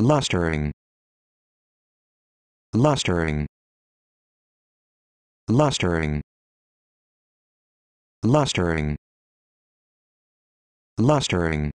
Lustering. Lustering. Lustering. Lustering. Lustering.